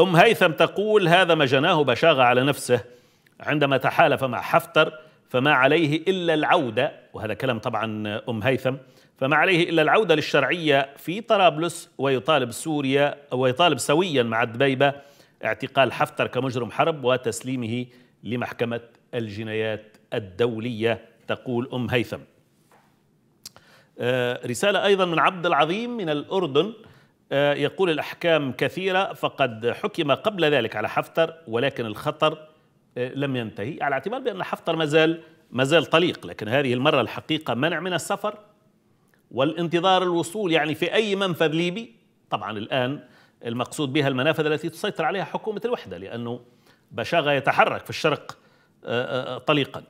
أم هيثم تقول هذا ما جناه بشاغة على نفسه عندما تحالف مع حفتر فما عليه إلا العودة وهذا كلام طبعا أم هيثم فما عليه إلا العودة للشرعية في طرابلس ويطالب سوريا ويطالب سويا مع الدبيبة اعتقال حفتر كمجرم حرب وتسليمه لمحكمة الجنايات الدولية تقول أم هيثم آه، رسالة أيضا من عبد العظيم من الأردن آه، يقول الأحكام كثيرة فقد حكم قبل ذلك على حفتر ولكن الخطر آه، لم ينتهي على اعتبار بأن حفتر مازال مازال طليق لكن هذه المرة الحقيقة منع من السفر والانتظار الوصول يعني في أي منفذ ليبي طبعا الآن المقصود بها المنافذ التي تسيطر عليها حكومة الوحدة لأنه بشاغة يتحرك في الشرق آه، طليقا